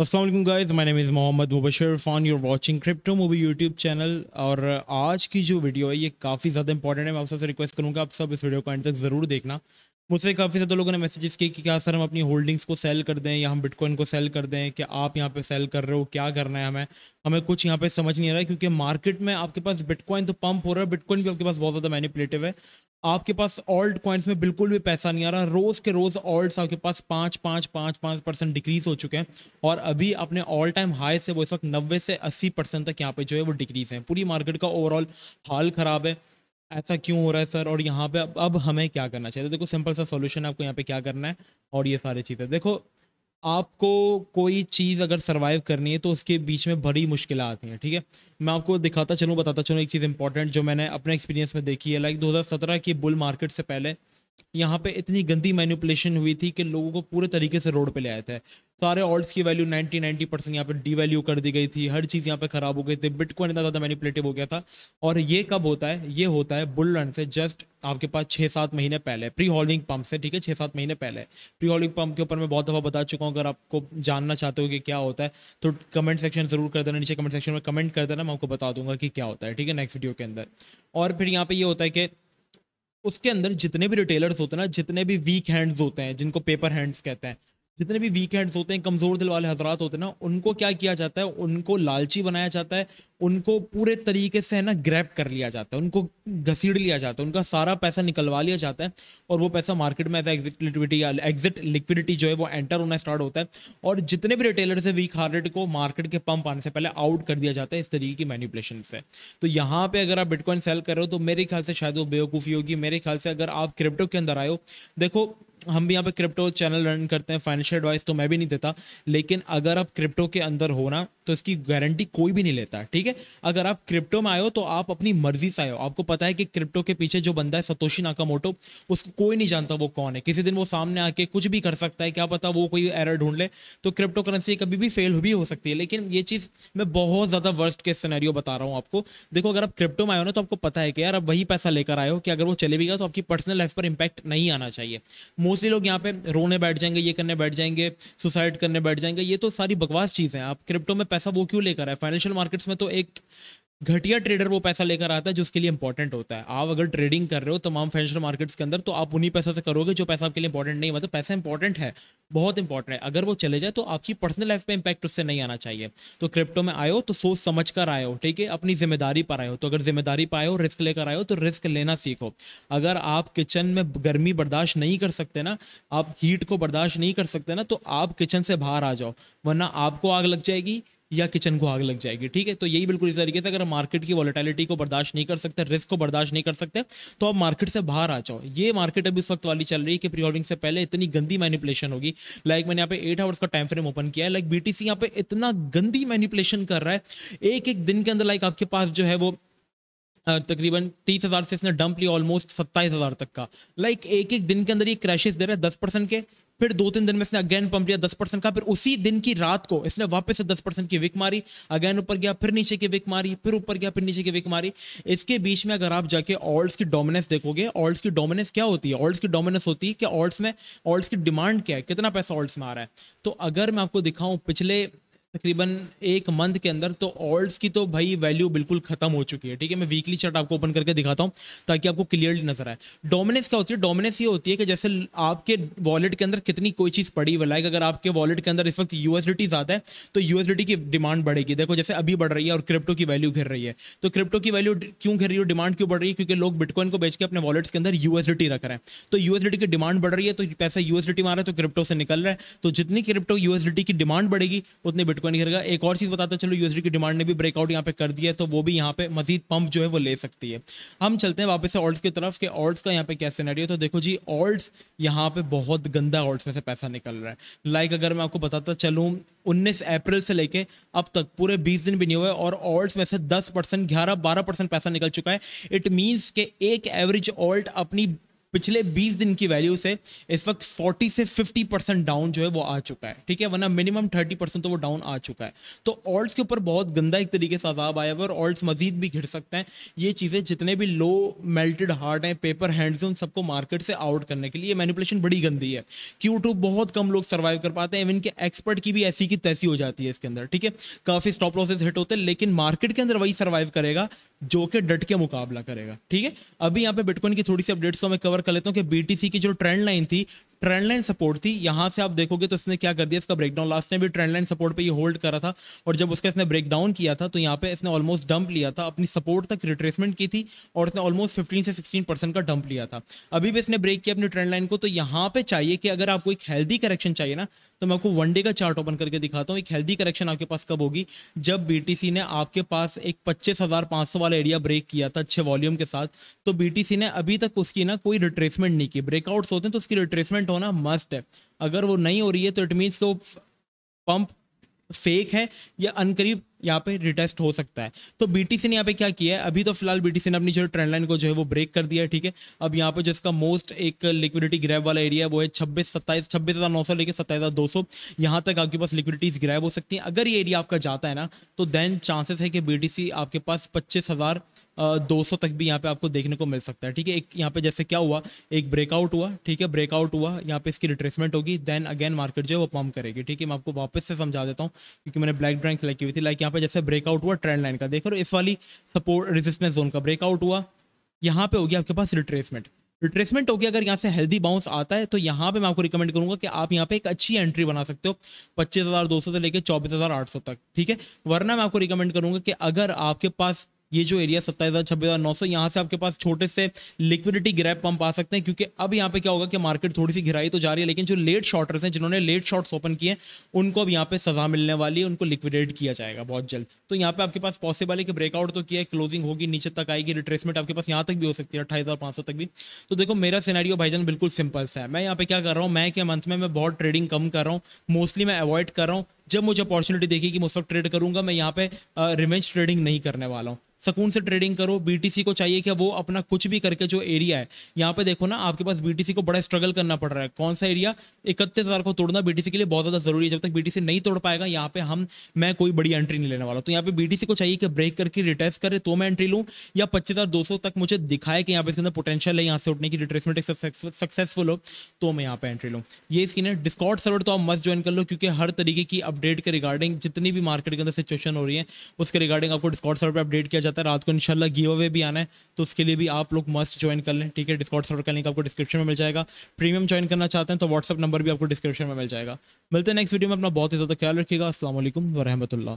Aslam guys my name is Mohammad Mubashar फ़ान you're watching crypto movie YouTube channel और uh, आज की जो वीडियो है ये काफ़ी ज़्यादा इंपॉर्टेंट है मैं आप सबसे रिक्वेस्ट करूँगा आप सब इस वीडियो को एंड तक ज़रूर देखना मुझसे काफ़ी ज़्यादा लोगों ने मैसेजेस किए कि क्या सर हम अपनी होल्डिंग्स को सेल कर दें या हम बिटकॉइन को सेल कर दें कि आप यहाँ पे सेल कर रहे हो क्या करना है हमें हमें कुछ यहाँ पे समझ नहीं आ रहा है क्योंकि मार्केट में आपके पास बिटकॉइन तो पंप हो रहा है बिटकॉइन भी आपके पास बहुत ज़्यादा मैनिपुलेटिव है आपके पास ऑल्ट कॉइन्स में बिल्कुल भी पैसा नहीं आ रहा रोज़ के रोज़ ऑल्ट आपके पास पाँच पाँच पाँच पाँच परसेंट डिक्रीज हो चुके हैं और अभी अपने ऑल टाइम हाई से वो इस वक्त नब्बे से अस्सी परसेंट तक यहाँ पे जो है वो डिक्रीज है पूरी मार्केट का ओवरऑल हाल ख़राब है ऐसा क्यों हो रहा है सर और यहाँ पे अब अब हमें क्या करना चाहिए तो देखो सिंपल सा सॉल्यूशन आपको यहाँ पे क्या करना है और ये सारी चीज़ें देखो आपको कोई चीज़ अगर सर्वाइव करनी है तो उसके बीच में बड़ी मुश्किलें आती हैं ठीक है थीके? मैं आपको दिखाता चलूँ बताता चलूँ एक चीज़ इंपॉर्टेंट जो मैंने अपने एक्सपीरियंस में देखी है लाइक 2017 की बुल मार्केट से पहले यहाँ पे इतनी गंदी मैनिपुलेशन हुई थी कि लोगों को पूरे तरीके से रोड पे ले आए थे सारे ऑल्ट्स की वैल्यू 90 90 परसेंट यहाँ पे डी वैल्यू कर दी गई थी हर चीज़ यहाँ पे ख़राब हो गई थी बिटकॉइन इतना ज़्यादा मैनिपुलेटिव हो गया था और ये कब होता है ये होता है बुल रन से जस्ट आपके पास छह सात महीने पहले प्री हॉलिंग पंप से ठीक है छह सात महीने पहले प्री हॉलिंग पंप के ऊपर मैं बहुत दफ़ा बता चुका हूँ अगर आपको जानना चाहते हो कि क्या होता है तो कमेंट सेक्शन ज़रूर कर देना नीचे कमेंट सेक्शन में कमेंट कर देना मैं आपको बता दूंगा कि क्या होता है ठीक है नेक्स्ट वीडियो के अंदर और फिर यहाँ पे ये होता है कि उसके अंदर जितने भी रिटेलर्स होते हैं ना जितने भी वीक हैंड्स होते हैं जिनको पेपर हैंड्स कहते हैं जितने भी वीकेंड्स होते हैं कमज़ोर दिल वाले हजरात होते हैं ना उनको क्या किया जाता है उनको लालची बनाया जाता है उनको पूरे तरीके से है ना ग्रैप कर लिया जाता है उनको घसीड़ लिया जाता है उनका सारा पैसा निकलवा लिया जाता है और वो पैसा मार्केट में एग्जिट लिक्विडिटी या एग्जिट लिक्विडिटी जो है वो एंटर होना स्टार्ट होता है और जितने भी रिटेलर से वीक हार्डेड को मार्केट के पंप आने से पहले आउट कर दिया जाता है इस तरीके की मैनिपुलेशन से तो यहाँ पर अगर आप बिटकॉइन सेल कर रहे हो तो मेरे ख्याल से शायद वो बेवकूफ़ी होगी मेरे ख्याल से अगर आप क्रिप्टो के अंदर आए हो देखो हम भी यहाँ पे क्रिप्टो चैनल रन करते हैं फाइनेंशियल एडवाइस तो मैं भी नहीं देता लेकिन अगर आप क्रिप्टो के अंदर हो ना तो इसकी गारंटी कोई भी नहीं लेता ठीक है अगर आप क्रिप्टो में आए हो तो आप अपनी मर्जी से आए हो आपको पता है कि क्रिप्टो के पीछे जो बंदा है सतोशी नाकामोटो उसको कोई नहीं जानता वो कौन है किसी दिन वो सामने आके कुछ भी कर सकता है क्या पता वो कोई एरर ढूंढ ले तो क्रिप्टो करेंसी कभी भी फेल भी हो सकती है लेकिन ये चीज़ मैं बहुत ज़्यादा वर्स्ट के सिनेरियो बता रहा हूँ आपको देखो अगर आप क्रिप्टो में आए हो ना तो आपको पता है कि यार आप वही पैसा लेकर आए हो कि अगर वो चले भी गया तो आपकी पर्सनल लाइफ पर इंपैक्ट नहीं आना चाहिए मोस्ट मोस्टली लोग यहाँ पे रोने बैठ जाएंगे ये करने बैठ जाएंगे सुसाइड करने बैठ जाएंगे ये तो सारी बकवास चीज़ है आप क्रिप्टो में पैसा वो क्यों लेकर आए फाइनेंशियल मार्केट्स में तो एक घटिया ट्रेडर वो पैसा लेकर आता है जो उसके लिए इंपॉर्टेंट होता है आप अगर ट्रेडिंग कर रहे हो तमाम फाइनेंशियल मार्केट्स के अंदर तो आप उन्हीं पैसा से करोगे जो पैसा आपके लिए इंपॉर्टेंट नहीं मतलब पैसा इंपॉर्टेंट है बहुत इंपॉर्टेंट है अगर वो चले जाए तो आपकी पर्सनल लाइफ पे इंपैक्ट उससे नहीं आना चाहिए तो क्रिप्टो में आयो तो सोच समझ कर आयो ठीक है अपनी जिम्मेदारी पर आयो तो अगर जिम्मेदारी पर आयो रिस्क लेकर आयो तो रिस्क लेना सीखो अगर आप किचन में गर्मी बर्दाश्त नहीं कर सकते ना आप हीट को बर्दाश्त नहीं कर सकते ना तो आप किचन से बाहर आ जाओ वरना आपको आग लग जाएगी या किचन को आग लग जाएगी ठीक है तो यही बिल्कुल इस तरीके से अगर मार्केट की वॉलिटैलिटी को बर्दाश्त नहीं कर सकते रिस्क को बर्दाश्त नहीं कर सकते तो आप मार्केट से बाहर आ जाओ ये मार्केट अभी इस वक्त वाली चल रही है कि प्री होल्डिंग से पहले इतनी गंदी मैनिपुलेशन होगी लाइक मैंने यहाँ पे एट आवर्स का टाइम फ्रेम ओपन किया है लाइक बी टी पे इतना गंदी मैनिपुलेशन कर रहा है एक एक दिन के अंदर लाइक आपके पास जो है वो तकरीबन तीस हज़ार से इसने डंप लिया ऑलमोस्ट सत्ताईस हज़ार तक का लाइक like, एक एक दिन के अंदर ये क्रैशेस दे रहा है दस परसेंट के फिर दो तीन दिन में इसने अगेन पंप लिया दस परसेंट का फिर उसी दिन की रात को इसने वापस से दस परसेंट की विक मारी अगेन ऊपर गया फिर नीचे की विक मारी फिर ऊपर गया फिर नीचे की विक मारी इसके बीच में अगर आप जाके ऑल्ट की डोमिनेंस देखोगे ऑल्ट की डोमिनेंस क्या होती है ऑल्ट की डोमिनेंस होती है कि ऑल्ट में ऑल्ट की डिमांड क्या है कितना पैसा ऑल्ट में आ रहा है तो अगर मैं आपको दिखाऊं पिछले तकरीबन एक मंथ के अंदर तो ऑल्ड्स की तो भाई वैल्यू बिल्कुल खत्म हो चुकी है ठीक है मैं वीकली चार्ट आपको ओपन करके दिखाता हूँ ताकि आपको क्लियरली नजर आए डोमिनेंस क्या होती है डोमिनेंस ये होती है कि जैसे आपके वॉलेट के अंदर कितनी कोई चीज़ पड़ी हुई लाइक अगर आपके वॉलेट के अंदर इस वक्त यूएसडी ज़्यादा है तो यूएसडी की डिमांड बढ़ेगी देखो जैसे अभी बढ़ रही है और क्रिप्टो की वैल्यू घिर रही है तो क्रिप्टो की वैल्यू क्यों घिर रही है डिमांड क्यों बढ़ रही है क्योंकि लोग बिटकॉइन को बेच के अपने वॉलेट्स के अंदर यूएसडी रख रहे हैं तो यूएसडी की डिमांड बढ़ रही है तो पैसा यूएसडी मारा तो क्रिप्टो से निकल रहा है तो जितनी क्रिप्टो यूएसडी की डिमांड बढ़ेगी उतनी बिटकॉइन नहीं करेगा एक और चीज़ बताता चलो यूएसडी की डिमांड ने भी ब्रेकआउट यहाँ पे कर दिया तो वो भी यहाँ पे मजीद पंप जो है वो ले सकती है हम चलते हैं वापस से ऑल्ट की तरफ कि ऑल्ट का यहाँ पे क्या सीनारी तो देखो जी ऑल्ट यहाँ पे बहुत गंदा ऑल्ट में से पैसा निकल रहा है लाइक अगर मैं आपको बताता चलू उन्नीस अप्रैल से लेके अब तक पूरे बीस दिन भी नहीं हुए और ऑल्ट में से दस परसेंट ग्यारह पैसा निकल चुका है इट मीन्स के एक एवरेज ऑल्ट अपनी पिछले 20 दिन की वैल्यू से इस वक्त 40 से 50 परसेंट डाउन जो है वो आ चुका है ठीक है वरना मिनिमम 30 परसेंट तो वो डाउन आ चुका है तो ऑल्ट्स के ऊपर बहुत गंदा एक तरीके से अजाब आया हुआ और ऑल्ट्स मजीद भी घिर सकते हैं ये चीज़ें जितने भी लो मेल्टेड हार्ट हैं पेपर हैंड्स उन सबको मार्केट से आउट करने के लिए मैनिपुलेशन बड़ी गंदी है क्यों टू बहुत कम लोग सर्वाइव कर पाते हैं इवन के एक्सपर्ट की भी ऐसी की तैसी हो जाती है इसके अंदर ठीक है काफ़ी स्टॉप लॉसेज हिट होते हैं लेकिन मार्केट के अंदर वही सर्वाइव करेगा जो कि डट के मुकाबला करेगा ठीक है अभी यहाँ पे बिटकॉइन की थोड़ी सी अपडेट्स को हमें कवर कवर कर लेता हूँ कि बीटीसी की जो ट्रेंड लाइन थी ट्रेंड लाइन सपोर्ट थी यहाँ से आप देखोगे तो इसने क्या कर दिया इसका ब्रेकडाउन लास्ट टाइम भी ट्रेंड लाइन सपोर्ट पे ये होल्ड करा था और जब उसका इसने ब्रेकडाउन किया था तो यहाँ पे इसने ऑलमोस्ट डंप लिया था अपनी सपोर्ट तक रिट्रेसमेंट की थी और इसने ऑलमोस्ट 15 से 16 परसेंट का डंप लिया था अभी भी इसने ब्रेक किया अपनी ट्रेंड लाइन को तो यहाँ पे चाहिए कि अगर आपको एक हेल्दी करेक्शन चाहिए ना तो मैं आपको वन डे का चार्ट ओपन करके दिखाता हूँ एक हेल्दी करेक्शन आपके पास कब होगी जब बी ने आपके पास एक पच्चीस वाला एरिया ब्रेक किया था अच्छे वॉल्यूम के साथ तो बी ने अभी तक उसकी ना कोई रिट्रेसमेंट नहीं की ब्रेकआउट्स होते हैं तो उसकी रिट्रेसमेंट होना मस्ट है अगर वो नहीं हो रही है तो इट मीन्स तो पंप फेक है या अनकरीब यहाँ पे रिटेस्ट हो सकता है तो बीटीसी ने यहाँ पे क्या किया है अभी तो फिलहाल बीटीसी ने अपनी जो ट्रेंड लाइन को जो है वो ब्रेक कर दिया है ठीक है अब यहाँ पे जिसका मोस्ट एक लिक्विडिटी ग्रैब वाला एरिया है वो है छब्बीस सत्ताईस छब्बीस हज़ार नौ सौ लेकर सत्ताईस हज़ार दो सौ यहाँ तक आपके पास लिक्विडिटीज ग्रैब हो सकती है अगर ये एरिया आपका जाता है ना तो देन चांसेस है कि बी आपके पास पच्चीस हज़ार दो सौ तक भी यहाँ पे आपको देखने को मिल सकता है ठीक है एक यहाँ पे जैसे क्या हुआ एक ब्रेकआउट हुआ ठीक है ब्रेकआउट हुआ यहाँ पे इसकी रिट्रेसमेंट होगी देन अगेन मार्केट जो है वो पम्प करेगी ठीक है मैं आपको वापस से समझा देता हूँ क्योंकि मैंने ब्लैक ड्राइंग सेलेक्ट की हुई थी लाइक यहाँ पे जैसे ब्रेकआउट हुआ ट्रेंड लाइन का देख रहे हो इस वाली सपोर्ट रेजिस्टेंस जोन का ब्रेकआउट हुआ यहाँ पे हो गया आपके पास रिट्रेसमेंट रिट्रेसमेंट हो गया अगर यहाँ से हेल्दी बाउंस आता है तो यहाँ पे मैं आपको रिकमेंड करूंगा कि आप यहाँ पे एक अच्छी एंट्री बना सकते हो पच्चीस हज़ार दो सौ से लेकर चौबीस हज़ार आठ सौ तक ठीक है वरना मैं आपको रिकमेंड करूंगा कि अगर आपके पास ये जो एरिया सत्ताईस हज़ार छब्बीस हज़ार नौ सौ यहाँ से आपके पास छोटे से लिक्विडिटी ग्रैप पंप आ सकते हैं क्योंकि अब यहाँ पे क्या होगा कि मार्केट थोड़ी सी घिराई तो जा रही है लेकिन जो लेट शॉर्टर्स हैं जिन्होंने लेट शॉर्ट्स ओपन किए उनको अब यहाँ पे सजा मिलने वाली है उनको लिक्विडेट किया जाएगा बहुत जल्द तो यहाँ पे आपके पास पॉसिबल है कि ब्रेकआउट तो किया क्लोजिंग होगी नीचे तक आएगी रिट्रेसमेंट आपके पास यहाँ तक भी हो सकती है अट्ठाईस हज़ार सौ तक भी तो देखो मेरा सीनारियो भाईजन बिल्कुल सिंपल सा है मैं यहाँ पे क्या कर रहा हूँ मैं के मंथ में मैं बहुत ट्रेडिंग कम कर रहा हूँ मोस्टली मैं अवॉइड कर रहा हूँ जब मुझे अपॉर्चुनिटी देखी कि मैं उस वक्त ट्रेड करूंगा मैं यहाँ पे रिवेंज ट्रेडिंग नहीं करने वाला हूँ सकून से ट्रेडिंग करो बीटीसी को चाहिए कि वो अपना कुछ भी करके जो एरिया है यहाँ पे देखो ना आपके पास बीटीसी को बड़ा स्ट्रगल करना पड़ रहा है कौन सा एरिया इकतीस हज़ार को तोड़ना बीटीसी के लिए बहुत ज़्यादा जरूरी है जब तक बीटीसी नहीं तोड़ पाएगा यहाँ पे हम मैं कोई बड़ी एंट्री नहीं लेने वाला तो यहाँ पे बीटीसी को चाहिए कि ब्रेक करके रिटेस्ट करे तो मैं एंट्री लूँ या पच्चीस तक मुझे दिखाए कि यहाँ पे इसके अंदर पोटेंशियल है यहाँ से उठने की रिट्रेसमेंट सक्सेसफुल हो तो मैं यहाँ पे एंट्री लूँ ये स्किन है डिस्कॉर्ड सर्वर तो आप मस्त ज्वाइन कर लो क्योंकि हर तरीके की अपडेट के रिगार्डिंग जितनी भी मार्केट के अंदर सिचुएशन हो रही है उसके रिगार्डिंग आपको डिस्कॉर्ड सर्वर पर अपडेट किया जाता है रात को इनशाला गिव अवे भी आना है तो उसके लिए भी आप लोग मस्ट ज्वाइन कर लें ठीक है डिस्कॉर्ड सर्वर का लिंक आपको डिस्क्रिप्शन में मिल जाएगा प्रीमियम ज्वाइन करना चाहते हैं तो व्हाट्सअप नंबर भी आपको डिस्क्रिप्शन में मिल जाएगा मिलते हैं नेक्स्ट वीडियो में अपना बहुत ही ज़्यादा ख्याल रखिएगा असल वरहमल